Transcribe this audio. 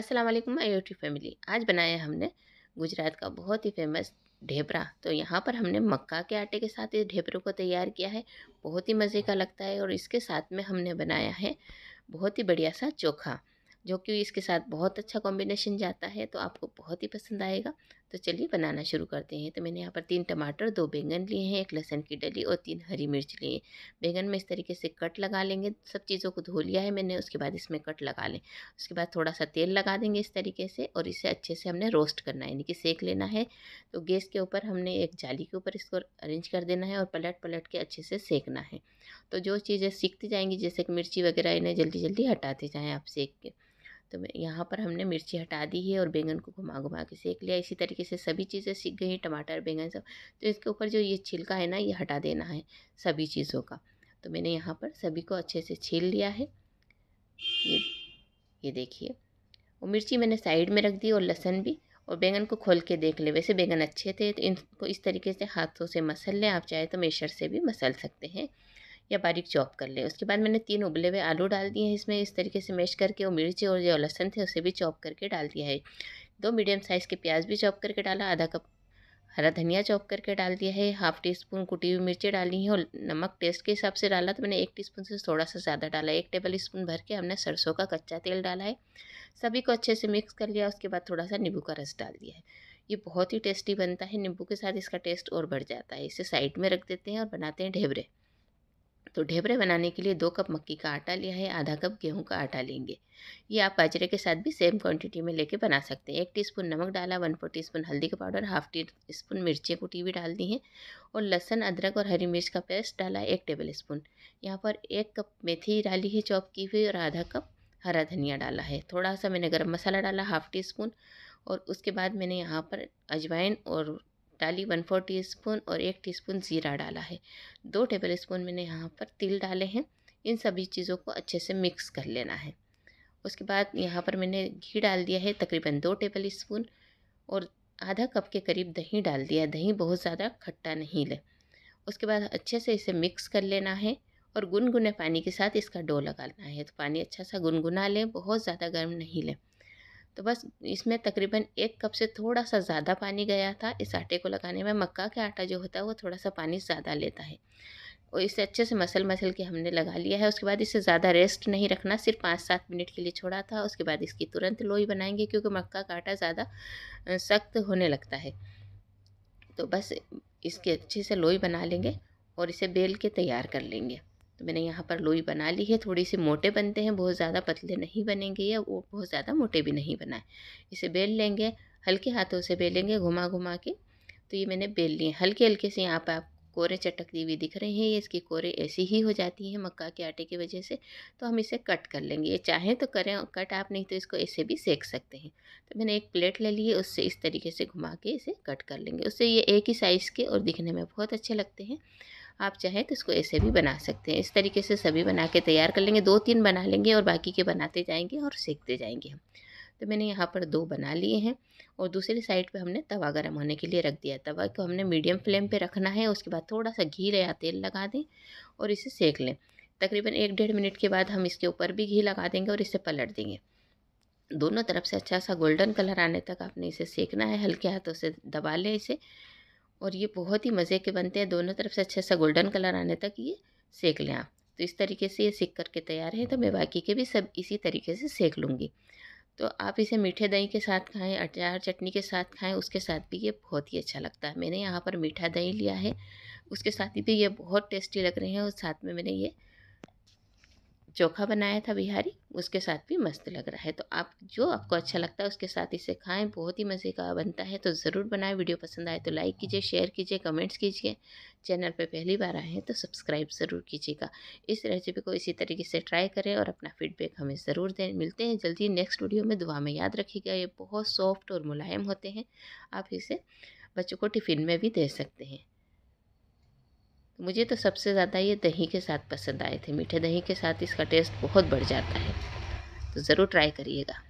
अस्सलाम वालेकुम आई फैमिली आज बनाया हमने गुजरात का बहुत ही फेमस ढेबरा तो यहाँ पर हमने मक्का के आटे के साथ इस ढेपरे को तैयार किया है बहुत ही मज़े का लगता है और इसके साथ में हमने बनाया है बहुत ही बढ़िया सा चोखा जो कि इसके साथ बहुत अच्छा कॉम्बिनेशन जाता है तो आपको बहुत ही पसंद आएगा तो चलिए बनाना शुरू करते हैं तो मैंने यहाँ पर तीन टमाटर दो बैंगन लिए हैं एक लहसन की डली और तीन हरी मिर्च लिए बैंगन में इस तरीके से कट लगा लेंगे सब चीज़ों को धो लिया है मैंने उसके बाद इसमें कट लगा लें उसके बाद थोड़ा सा तेल लगा देंगे इस तरीके से और इसे अच्छे से हमने रोस्ट करना है यानी कि सेक लेना है तो गैस के ऊपर हमने एक जाली के ऊपर इसको अरेंज कर देना है और पलट पलट के अच्छे से सेकना है तो जो चीज़ें सीखती जाएंगी जैसे कि मिर्ची वगैरह इन्हें जल्दी जल्दी हटाते जाएँ आप सेक के तो यहाँ पर हमने मिर्ची हटा दी है और बैंगन को घुमा घुमा के सेक लिया इसी तरीके से सभी चीज़ें सीख गई हैं टमाटर बैंगन सब तो इसके ऊपर जो ये छिलका है ना ये हटा देना है सभी चीज़ों का तो मैंने यहाँ पर सभी को अच्छे से छील लिया है ये ये देखिए और मिर्ची मैंने साइड में रख दी और लहसन भी और बैंगन को खोल के देख ले वैसे बैंगन अच्छे थे तो इनको इस तरीके से हाथों से मसल लें आप चाहे तो मेशर से भी मसल सकते हैं या बारीक चॉप कर लें उसके बाद मैंने तीन उबले हुए आलू डाल दिए हैं इसमें इस तरीके से मैश करके और मिर्ची और जो लहसन थे उसे भी चॉप करके डाल दिया है दो मीडियम साइज़ के प्याज भी चॉप करके डाला आधा कप हरा धनिया चॉप करके डाल दिया है हाफ़ टी स्पून कुटी हुई मिर्ची डाली है और नमक टेस्ट के हिसाब से डाला तो मैंने एक टी स्पून से थोड़ा सा ज़्यादा डाला एक टेबल स्पून भर के हमने सरसों का कच्चा तेल डाला है सभी को अच्छे से मिक्स कर लिया उसके बाद थोड़ा सा नींबू का रस डाल दिया है ये बहुत ही टेस्टी बनता है नींबू के साथ इसका टेस्ट और बढ़ जाता है इसे साइड में रख देते हैं और बनाते हैं ढेबरे तो ढेबरे बनाने के लिए दो कप मक्की का आटा लिया है आधा कप गेहूं का आटा लेंगे ये आप बाजरे के साथ भी सेम क्वांटिटी में लेके बना सकते हैं एक टीस्पून नमक डाला वन फोर टी स्पून हल्दी का पाउडर हाफ टी स्पून मिर्चें कुटी हुई डाल दी हैं और लहसन अदरक और हरी मिर्च का पेस्ट डाला एक टेबल स्पून यहाँ पर एक कप मेथी डाली है चॉप की हुई और आधा कप हरा धनिया डाला है थोड़ा सा मैंने गर्म मसाला डाला हाफ टी स्पून और उसके बाद मैंने यहाँ पर अजवाइन और डाली वन फोर टी स्पून और एक टी स्पून ज़ीरा डाला है दो टेबल स्पून मैंने यहाँ पर तिल डाले हैं इन सभी चीज़ों को अच्छे से मिक्स कर लेना है उसके बाद यहाँ पर मैंने घी डाल दिया है तकरीबन दो टेबल स्पून और आधा कप के करीब दही डाल दिया दही बहुत ज़्यादा खट्टा नहीं ले उसके बाद अच्छे से इसे मिक्स कर लेना है और गुनगुने पानी के साथ इसका डो लगाना है तो पानी अच्छा सा गुनगुना लें बहुत ज़्यादा गर्म नहीं लें तो बस इसमें तकरीबन एक कप से थोड़ा सा ज़्यादा पानी गया था इस आटे को लगाने में मक्का का आटा जो होता है वो थोड़ा सा पानी ज़्यादा लेता है और इसे अच्छे से मसल मसल के हमने लगा लिया है उसके बाद इसे ज़्यादा रेस्ट नहीं रखना सिर्फ पाँच सात मिनट के लिए छोड़ा था उसके बाद इसकी तुरंत लोई बनाएंगे क्योंकि मक्का का आटा ज़्यादा सख्त होने लगता है तो बस इसके अच्छे से लोई बना लेंगे और इसे बेल के तैयार कर लेंगे तो मैंने यहाँ पर लोई बना ली है थोड़ी सी मोटे बनते हैं बहुत ज़्यादा पतले नहीं बनेंगे या वो बहुत ज़्यादा मोटे भी नहीं बनाए इसे बेल लेंगे हल्के हाथों से बेलेंगे घुमा घुमा के तो ये मैंने बेल लिए हल्के हल्के से यहाँ पर आप कोरे चटकती हुई दिख रहे हैं ये इसकी कोरे ऐसी ही हो जाती हैं मक्का के आटे की वजह से तो हम इसे कट कर लेंगे ये चाहें तो करें कट आप नहीं तो इसको ऐसे भी सेक सकते हैं तो मैंने एक प्लेट ले ली है उससे इस तरीके से घुमा के इसे कट कर लेंगे उससे ये एक ही साइज़ के और दिखने में बहुत अच्छे लगते हैं आप चाहें तो इसको ऐसे भी बना सकते हैं इस तरीके से सभी बना के तैयार कर लेंगे दो तीन बना लेंगे और बाकी के बनाते जाएंगे और सेकते जाएंगे हम तो मैंने यहाँ पर दो बना लिए हैं और दूसरी साइड पे हमने तवा गर्म होने के लिए रख दिया तवा को हमने मीडियम फ्लेम पे रखना है उसके बाद थोड़ा सा घी या तेल लगा दें और इसे सेक लें तकरीबन एक डेढ़ मिनट के बाद हम इसके ऊपर भी घी लगा देंगे और इसे पलट देंगे दोनों तरफ से अच्छा सा गोल्डन कलर आने तक आपने इसे सेकना है हल्के हाथों से दबा लें इसे और ये बहुत ही मज़े के बनते हैं दोनों तरफ से अच्छे सा गोल्डन कलर आने तक ये सेक लें आप तो इस तरीके से ये सेक करके तैयार है तो मैं बाकी के भी सब इसी तरीके से सेक लूँगी तो आप इसे मीठे दही के साथ खाएं अचार चटनी के साथ खाएं उसके साथ भी ये बहुत ही अच्छा लगता है मैंने यहाँ पर मीठा दही लिया है उसके साथ भी ये बहुत टेस्टी लग रहे हैं और साथ में मैंने ये चोखा बनाया था बिहारी उसके साथ भी मस्त लग रहा है तो आप जो आपको अच्छा लगता है उसके साथ इसे खाएं बहुत ही मज़े का बनता है तो ज़रूर बनाएं वीडियो पसंद आए तो लाइक कीजिए शेयर कीजिए कमेंट्स कीजिए चैनल पर पहली बार आए हैं तो सब्सक्राइब ज़रूर कीजिएगा इस रेसिपी को इसी तरीके से ट्राई करें और अपना फीडबैक हमें ज़रूर दें मिलते हैं जल्दी नेक्स्ट वीडियो में दुआ में याद रखिएगा ये बहुत सॉफ्ट और मुलायम होते हैं आप इसे बच्चों को टिफ़िन में भी दे सकते हैं मुझे तो सबसे ज़्यादा ये दही के साथ पसंद आए थे मीठे दही के साथ इसका टेस्ट बहुत बढ़ जाता है तो ज़रूर ट्राई करिएगा